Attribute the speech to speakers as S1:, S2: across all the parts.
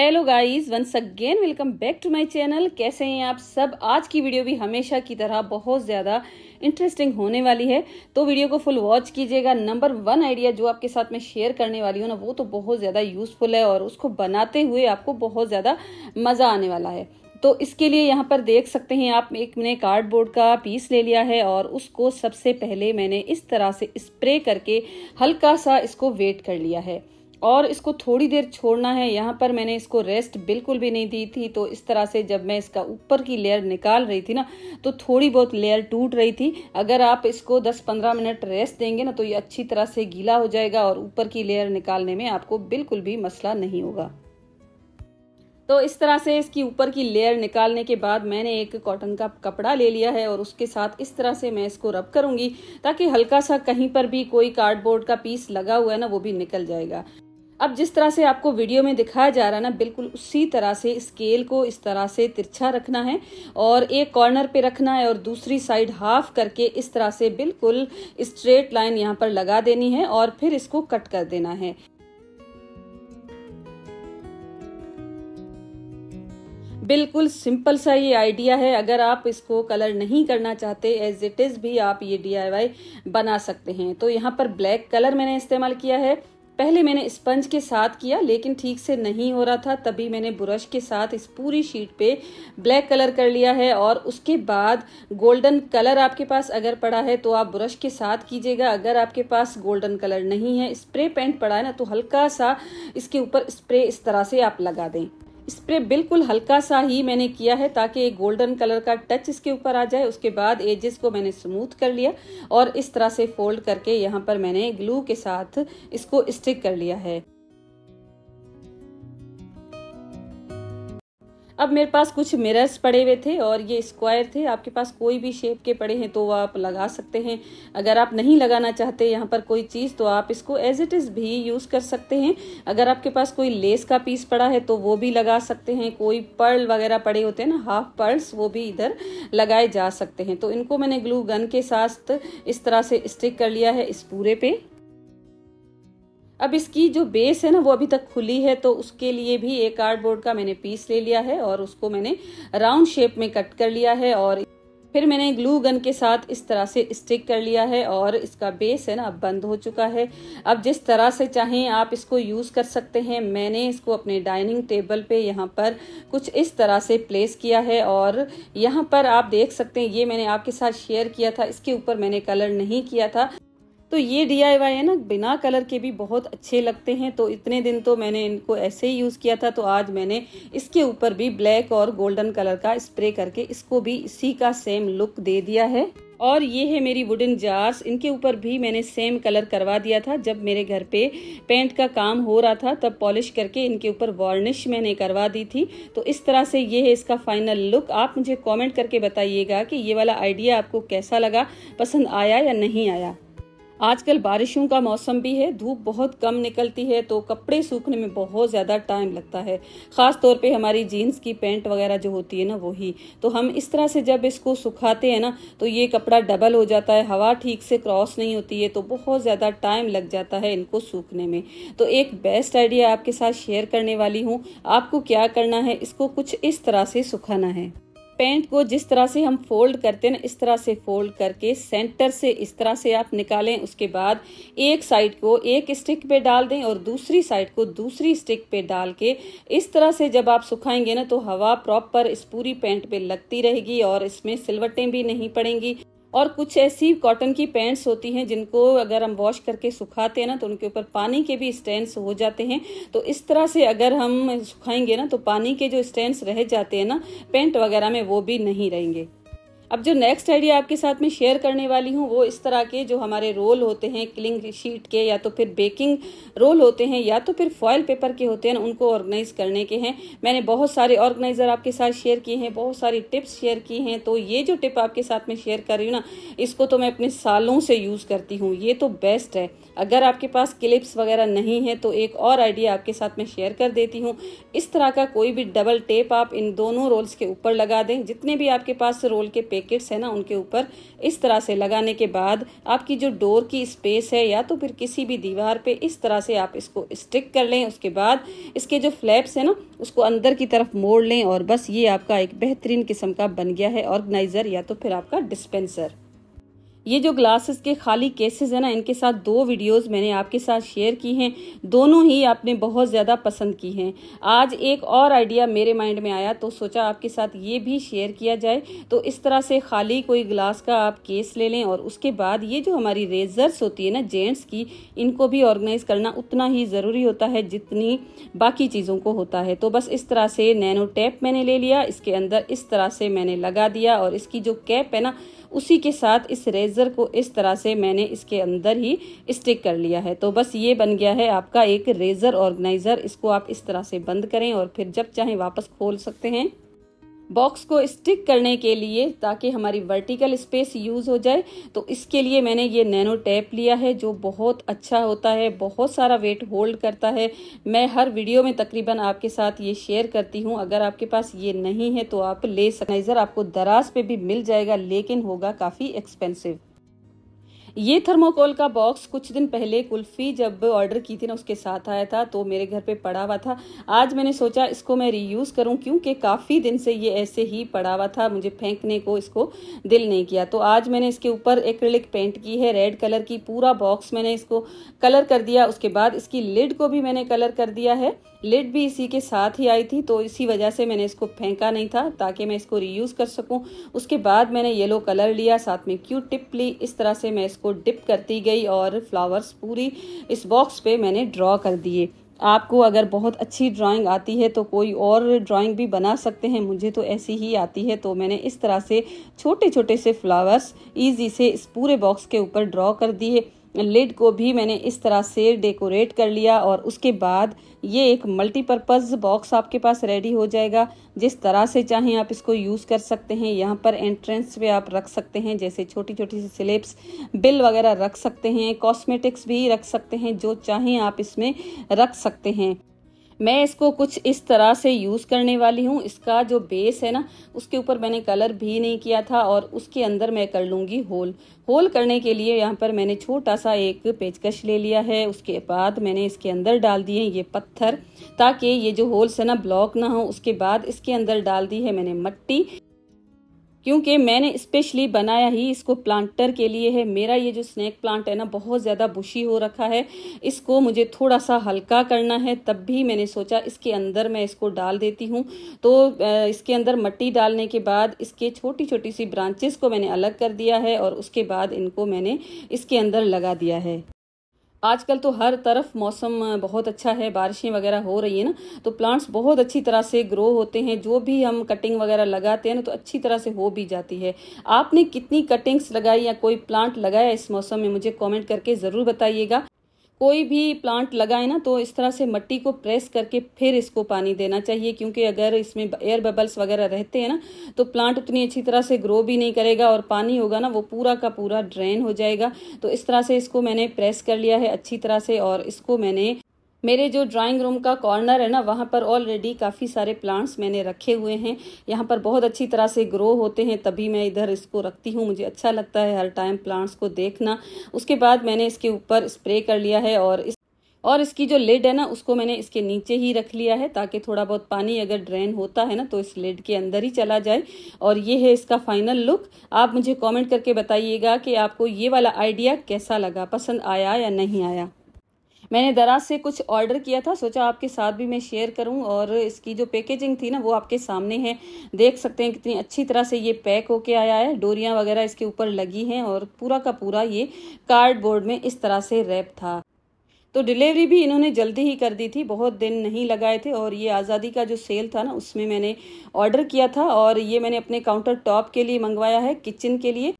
S1: hello guys once again welcome back to my channel कैसे हैं आप सब आज की वीडियो भी हमेशा की तरह बहुत ज़्यादा इंटरेस्टिंग होने वाली है तो वीडियो को फुल वॉच कीजिएगा नंबर वन आइडिया जो आपके साथ मैं शेयर करने वाली हूँ ना वो तो बहुत ज़्यादा यूज़फुल है और उसको बनाते हुए आपको बहुत ज़्यादा मज़ा आने वाला है तो इसके लिए यहाँ पर देख सकते हैं आप एक मैंने कार्डबोर्ड का पीस ले लिया है और उसको सबसे पहले मैंने इस तरह से स्प्रे करके हल्का सा इसको वेट कर लिया है और इसको थोड़ी देर छोड़ना है यहाँ पर मैंने इसको रेस्ट बिल्कुल भी नहीं दी थी तो इस तरह से जब मैं इसका ऊपर की लेयर निकाल रही थी ना तो थोड़ी बहुत लेयर टूट रही थी अगर आप इसको 10-15 मिनट रेस्ट देंगे ना तो ये अच्छी तरह से गीला हो जाएगा और ऊपर की लेयर निकालने में आपको बिल्कुल भी मसला नहीं होगा तो इस तरह से इसकी ऊपर की लेयर निकालने के बाद मैंने एक कॉटन का कपड़ा ले लिया है और उसके साथ इस तरह से मैं इसको रब करूंगी ताकि हल्का सा कहीं पर भी कोई कार्डबोर्ड का पीस लगा हुआ है ना वो भी निकल जाएगा अब जिस तरह से आपको वीडियो में दिखाया जा रहा है ना बिल्कुल उसी तरह से स्केल को इस तरह से तिरछा रखना है और एक कॉर्नर पे रखना है और दूसरी साइड हाफ करके इस तरह से बिल्कुल स्ट्रेट लाइन यहाँ पर लगा देनी है और फिर इसको कट कर देना है बिल्कुल सिंपल सा ये आइडिया है अगर आप इसको कलर नहीं करना चाहते एज इट इज़ भी आप ये डी बना सकते हैं तो यहाँ पर ब्लैक कलर मैंने इस्तेमाल किया है पहले मैंने स्पंज के साथ किया लेकिन ठीक से नहीं हो रहा था तभी मैंने ब्रश के साथ इस पूरी शीट पे ब्लैक कलर कर लिया है और उसके बाद गोल्डन कलर आपके पास अगर पड़ा है तो आप ब्रश के साथ कीजिएगा अगर आपके पास गोल्डन कलर नहीं है स्प्रे पेंट पड़ा है ना तो हल्का सा इसके ऊपर स्प्रे इस तरह से आप लगा दें स्प्रे बिल्कुल हल्का सा ही मैंने किया है ताकि एक गोल्डन कलर का टच इसके ऊपर आ जाए उसके बाद एजेस को मैंने स्मूथ कर लिया और इस तरह से फोल्ड करके यहाँ पर मैंने ग्लू के साथ इसको स्टिक कर लिया है अब मेरे पास कुछ मिरर्स पड़े हुए थे और ये स्क्वायर थे आपके पास कोई भी शेप के पड़े हैं तो वह आप लगा सकते हैं अगर आप नहीं लगाना चाहते यहाँ पर कोई चीज़ तो आप इसको एज इट इज़ भी यूज़ कर सकते हैं अगर आपके पास कोई लेस का पीस पड़ा है तो वो भी लगा सकते हैं कोई पर्ल वगैरह पड़े होते हैं ना हाफ पर्ल्स वो भी इधर लगाए जा सकते हैं तो इनको मैंने ग्लू गन के साथ इस तरह से स्टिक कर लिया है इस पूरे पे अब इसकी जो बेस है ना वो अभी तक खुली है तो उसके लिए भी एक कार्डबोर्ड का मैंने पीस ले लिया है और उसको मैंने राउंड शेप में कट कर लिया है और फिर मैंने ग्लू गन के साथ इस तरह से स्टिक कर लिया है और इसका बेस है ना अब बंद हो चुका है अब जिस तरह से चाहें आप इसको यूज़ कर सकते हैं मैंने इसको अपने डाइनिंग टेबल पे यहाँ पर कुछ इस तरह से प्लेस किया है और यहाँ पर आप देख सकते हैं ये मैंने आपके साथ शेयर किया था इसके ऊपर मैंने कलर नहीं किया था तो ये डी आई वाई है ना बिना कलर के भी बहुत अच्छे लगते हैं तो इतने दिन तो मैंने इनको ऐसे ही यूज़ किया था तो आज मैंने इसके ऊपर भी ब्लैक और गोल्डन कलर का स्प्रे करके इसको भी इसी का सेम लुक दे दिया है और ये है मेरी वुडन जार्स इनके ऊपर भी मैंने सेम कलर करवा दिया था जब मेरे घर पे पेंट का काम हो रहा था तब पॉलिश करके इनके ऊपर वार्निश मैंने करवा दी थी तो इस तरह से ये है इसका फाइनल लुक आप मुझे कमेंट करके बताइएगा कि ये वाला आइडिया आपको कैसा लगा पसंद आया या नहीं आया आजकल बारिशों का मौसम भी है धूप बहुत कम निकलती है तो कपड़े सूखने में बहुत ज़्यादा टाइम लगता है ख़ास तौर पे हमारी जीन्स की पैंट वगैरह जो होती है ना वही तो हम इस तरह से जब इसको सुखाते हैं ना तो ये कपड़ा डबल हो जाता है हवा ठीक से क्रॉस नहीं होती है तो बहुत ज़्यादा टाइम लग जाता है इनको सूखने में तो एक बेस्ट आइडिया आपके साथ शेयर करने वाली हूँ आपको क्या करना है इसको कुछ इस तरह से सुखाना है पेंट को जिस तरह से हम फोल्ड करते हैं ना इस तरह से फोल्ड करके सेंटर से इस तरह से आप निकालें उसके बाद एक साइड को एक स्टिक पे डाल दें और दूसरी साइड को दूसरी स्टिक पे डाल के इस तरह से जब आप सुखाएंगे ना तो हवा प्रॉपर इस पूरी पेंट पे लगती रहेगी और इसमें सिलवटें भी नहीं पड़ेंगी और कुछ ऐसी कॉटन की पैंट्स होती हैं जिनको अगर हम वॉश करके सुखाते हैं ना तो उनके ऊपर पानी के भी स्टैंड्स हो जाते हैं तो इस तरह से अगर हम सुखाएंगे ना तो पानी के जो स्टैंड्स रह जाते हैं ना पेंट वगैरह में वो भी नहीं रहेंगे अब जो नेक्स्ट आइडिया आपके साथ में शेयर करने वाली हूँ वो इस तरह के जो हमारे रोल होते हैं क्लिंग शीट के या तो फिर बेकिंग रोल होते हैं या तो फिर फॉयल पेपर के होते हैं उनको ऑर्गेनाइज करने के हैं मैंने बहुत सारे ऑर्गेनाइजर आपके साथ शेयर किए हैं बहुत सारी टिप्स शेयर की हैं तो ये जो टिप आपके साथ में शेयर कर रही हूँ ना इसको तो मैं अपने सालों से यूज़ करती हूँ ये तो बेस्ट है अगर आपके पास क्लिप्स वगैरह नहीं है तो एक और आइडिया आपके साथ में शेयर कर देती हूँ इस तरह का कोई भी डबल टेप आप इन दोनों रोल्स के ऊपर लगा दें जितने भी आपके पास रोल के पेपर ब्रेकेट्स है ना उनके ऊपर इस तरह से लगाने के बाद आपकी जो डोर की स्पेस है या तो फिर किसी भी दीवार पे इस तरह से आप इसको स्टिक कर लें उसके बाद इसके जो फ्लैप्स है ना उसको अंदर की तरफ मोड़ लें और बस ये आपका एक बेहतरीन किस्म का बन गया है ऑर्गेनाइज़र या तो फिर आपका डिस्पेंसर ये जो ग्लासेस के खाली केसेस हैं ना इनके साथ दो वीडियोस मैंने आपके साथ शेयर की हैं दोनों ही आपने बहुत ज़्यादा पसंद की हैं आज एक और आइडिया मेरे माइंड में आया तो सोचा आपके साथ ये भी शेयर किया जाए तो इस तरह से खाली कोई ग्लास का आप केस ले लें और उसके बाद ये जो हमारी रेजर्स होती है ना जेंट्स की इनको भी ऑर्गेनाइज करना उतना ही ज़रूरी होता है जितनी बाकी चीज़ों को होता है तो बस इस तरह से नैनो टैप मैंने ले लिया इसके अंदर इस तरह से मैंने लगा दिया और इसकी जो कैप है ना उसी के साथ इस रेज़र को इस तरह से मैंने इसके अंदर ही स्टिक कर लिया है तो बस ये बन गया है आपका एक रेज़र ऑर्गेनाइज़र इसको आप इस तरह से बंद करें और फिर जब चाहें वापस खोल सकते हैं बॉक्स को स्टिक करने के लिए ताकि हमारी वर्टिकल स्पेस यूज़ हो जाए तो इसके लिए मैंने ये नैनो टैप लिया है जो बहुत अच्छा होता है बहुत सारा वेट होल्ड करता है मैं हर वीडियो में तकरीबन आपके साथ ये शेयर करती हूँ अगर आपके पास ये नहीं है तो आप ले सकनाइज़र आपको दराज पे भी मिल जाएगा लेकिन होगा काफ़ी एक्सपेंसिव ये थर्मोकोल का बॉक्स कुछ दिन पहले कुल्फ़ी जब ऑर्डर की थी ना उसके साथ आया था तो मेरे घर पे पड़ा हुआ था आज मैंने सोचा इसको मैं रीयूज़ करूं क्योंकि काफ़ी दिन से ये ऐसे ही पड़ा हुआ था मुझे फेंकने को इसको दिल नहीं किया तो आज मैंने इसके ऊपर एक्रिलिक पेंट की है रेड कलर की पूरा बॉक्स मैंने इसको कलर कर दिया उसके बाद इसकी लिड को भी मैंने कलर कर दिया है लिड भी इसी के साथ ही आई थी तो इसी वजह से मैंने इसको फेंका नहीं था ताकि मैं इसको रीयूज़ कर सकूँ उसके बाद मैंने येलो कलर लिया साथ में क्यू टिप ली इस तरह से मैं इसको इसको डिप करती गई और फ्लावर्स पूरी इस बॉक्स पे मैंने ड्रॉ कर दिए आपको अगर बहुत अच्छी ड्राइंग आती है तो कोई और ड्राइंग भी बना सकते हैं मुझे तो ऐसी ही आती है तो मैंने इस तरह से छोटे छोटे से फ्लावर्स इजी से इस पूरे बॉक्स के ऊपर ड्रॉ कर दिए लिड को भी मैंने इस तरह से डेकोरेट कर लिया और उसके बाद ये एक मल्टीपर्पज़ बॉक्स आपके पास रेडी हो जाएगा जिस तरह से चाहें आप इसको यूज़ कर सकते हैं यहाँ पर एंट्रेंस पे आप रख सकते हैं जैसे छोटी छोटी सी स्लिप्स बिल वगैरह रख सकते हैं कॉस्मेटिक्स भी रख सकते हैं जो चाहें आप इसमें रख सकते हैं मैं इसको कुछ इस तरह से यूज़ करने वाली हूँ इसका जो बेस है ना उसके ऊपर मैंने कलर भी नहीं किया था और उसके अंदर मैं कर लूँगी होल होल करने के लिए यहाँ पर मैंने छोटा सा एक पेचकश ले लिया है उसके बाद मैंने इसके अंदर डाल दिए ये पत्थर ताकि ये जो होल्स है ना ब्लॉक ना हो उसके बाद इसके अंदर डाल दी है मैंने मट्टी क्योंकि मैंने स्पेशली बनाया ही इसको प्लांटर के लिए है मेरा ये जो स्नैक प्लांट है ना बहुत ज़्यादा बुशी हो रखा है इसको मुझे थोड़ा सा हल्का करना है तब भी मैंने सोचा इसके अंदर मैं इसको डाल देती हूँ तो इसके अंदर मट्टी डालने के बाद इसके छोटी छोटी सी ब्रांचेस को मैंने अलग कर दिया है और उसके बाद इनको मैंने इसके अंदर लगा दिया है आजकल तो हर तरफ मौसम बहुत अच्छा है बारिशें वगैरह हो रही है ना तो प्लांट्स बहुत अच्छी तरह से ग्रो होते हैं जो भी हम कटिंग वगैरह लगाते हैं ना तो अच्छी तरह से हो भी जाती है आपने कितनी कटिंग्स लगाई या कोई प्लांट लगाया इस मौसम में मुझे कमेंट करके ज़रूर बताइएगा कोई भी प्लांट लगाए ना तो इस तरह से मट्टी को प्रेस करके फिर इसको पानी देना चाहिए क्योंकि अगर इसमें एयर बबल्स वगैरह रहते हैं ना तो प्लांट उतनी अच्छी तरह से ग्रो भी नहीं करेगा और पानी होगा ना वो पूरा का पूरा ड्रेन हो जाएगा तो इस तरह से इसको मैंने प्रेस कर लिया है अच्छी तरह से और इसको मैंने मेरे जो ड्राइंग रूम का कॉर्नर है ना वहाँ पर ऑलरेडी काफ़ी सारे प्लांट्स मैंने रखे हुए हैं यहाँ पर बहुत अच्छी तरह से ग्रो होते हैं तभी मैं इधर इसको रखती हूँ मुझे अच्छा लगता है हर टाइम प्लांट्स को देखना उसके बाद मैंने इसके ऊपर स्प्रे कर लिया है और इस और इसकी जो लेड है ना उसको मैंने इसके नीचे ही रख लिया है ताकि थोड़ा बहुत पानी अगर ड्रेन होता है ना तो इस लेड के अंदर ही चला जाए और ये है इसका फाइनल लुक आप मुझे कॉमेंट करके बताइएगा कि आपको ये वाला आइडिया कैसा लगा पसंद आया या नहीं आया मैंने दराज से कुछ ऑर्डर किया था सोचा आपके साथ भी मैं शेयर करूँ और इसकी जो पैकेजिंग थी ना वो आपके सामने है देख सकते हैं कितनी अच्छी तरह से ये पैक होके आया है डोरियाँ वगैरह इसके ऊपर लगी हैं और पूरा का पूरा ये कार्डबोर्ड में इस तरह से रैप था तो डिलीवरी भी इन्होंने जल्दी ही कर दी थी बहुत दिन नहीं लगाए थे और ये आज़ादी का जो सेल था ना उसमें मैंने ऑर्डर किया था और ये मैंने अपने काउंटर टॉप के लिए मंगवाया है किचन के लिए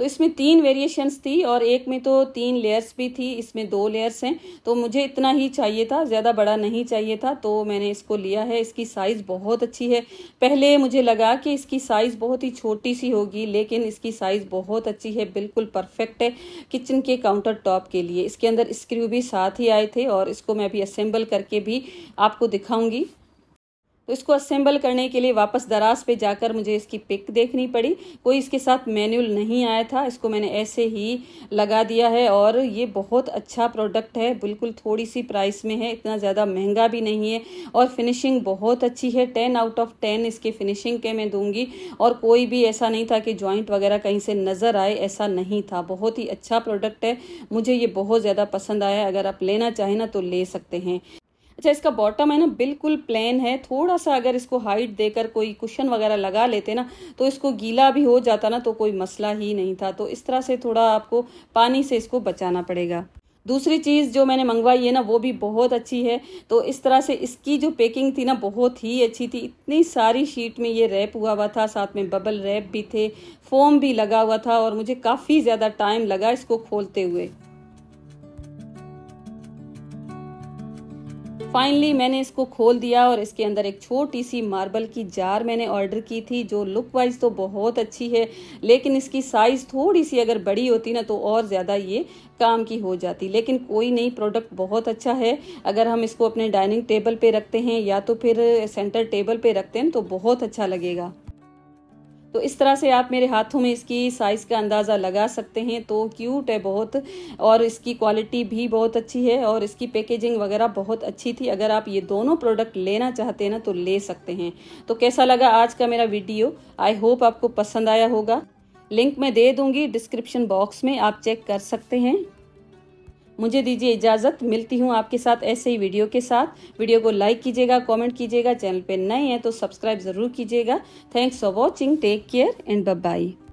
S1: तो इसमें तीन वेरिएशंस थी और एक में तो तीन लेयर्स भी थी इसमें दो लेयर्स हैं तो मुझे इतना ही चाहिए था ज़्यादा बड़ा नहीं चाहिए था तो मैंने इसको लिया है इसकी साइज़ बहुत अच्छी है पहले मुझे लगा कि इसकी साइज़ बहुत ही छोटी सी होगी लेकिन इसकी साइज़ बहुत अच्छी है बिल्कुल परफेक्ट है किचन के काउंटर टॉप के लिए इसके अंदर स्क्रू भी साथ ही आए थे और इसको मैं अभी असेंबल करके भी आपको दिखाऊंगी तो इसको असेंबल करने के लिए वापस दराज पे जाकर मुझे इसकी पिक देखनी पड़ी कोई इसके साथ मैनुअल नहीं आया था इसको मैंने ऐसे ही लगा दिया है और ये बहुत अच्छा प्रोडक्ट है बिल्कुल थोड़ी सी प्राइस में है इतना ज़्यादा महंगा भी नहीं है और फिनिशिंग बहुत अच्छी है टेन आउट ऑफ टेन इसके फिनिशिंग के मैं दूंगी और कोई भी ऐसा नहीं था कि ज्वाइंट वगैरह कहीं से नज़र आए ऐसा नहीं था बहुत ही अच्छा प्रोडक्ट है मुझे ये बहुत ज़्यादा पसंद आया अगर आप लेना चाहें ना तो ले सकते हैं अच्छा इसका बॉटम है ना बिल्कुल प्लेन है थोड़ा सा अगर इसको हाइट देकर कोई कुशन वगैरह लगा लेते ना तो इसको गीला भी हो जाता ना तो कोई मसला ही नहीं था तो इस तरह से थोड़ा आपको पानी से इसको बचाना पड़ेगा दूसरी चीज़ जो मैंने मंगवाई है ना वो भी बहुत अच्छी है तो इस तरह से इसकी जो पैकिंग थी ना बहुत ही अच्छी थी इतनी सारी शीट में ये रैप हुआ हुआ था साथ में बबल रैप भी थे फोम भी लगा हुआ था और मुझे काफ़ी ज़्यादा टाइम लगा इसको खोलते हुए फाइनली मैंने इसको खोल दिया और इसके अंदर एक छोटी सी मार्बल की जार मैंने ऑर्डर की थी जो लुक वाइज तो बहुत अच्छी है लेकिन इसकी साइज़ थोड़ी सी अगर बड़ी होती ना तो और ज़्यादा ये काम की हो जाती लेकिन कोई नहीं प्रोडक्ट बहुत अच्छा है अगर हम इसको अपने डाइनिंग टेबल पे रखते हैं या तो फिर सेंटर टेबल पे रखते हैं तो बहुत अच्छा लगेगा तो इस तरह से आप मेरे हाथों में इसकी साइज़ का अंदाज़ा लगा सकते हैं तो क्यूट है बहुत और इसकी क्वालिटी भी बहुत अच्छी है और इसकी पैकेजिंग वगैरह बहुत अच्छी थी अगर आप ये दोनों प्रोडक्ट लेना चाहते हैं ना तो ले सकते हैं तो कैसा लगा आज का मेरा वीडियो आई होप आपको पसंद आया होगा लिंक मैं दे दूंगी डिस्क्रिप्शन बॉक्स में आप चेक कर सकते हैं मुझे दीजिए इजाज़त मिलती हूँ आपके साथ ऐसे ही वीडियो के साथ वीडियो को लाइक कीजिएगा कमेंट कीजिएगा चैनल पे नए हैं तो सब्सक्राइब ज़रूर कीजिएगा thanks for watching take care and bye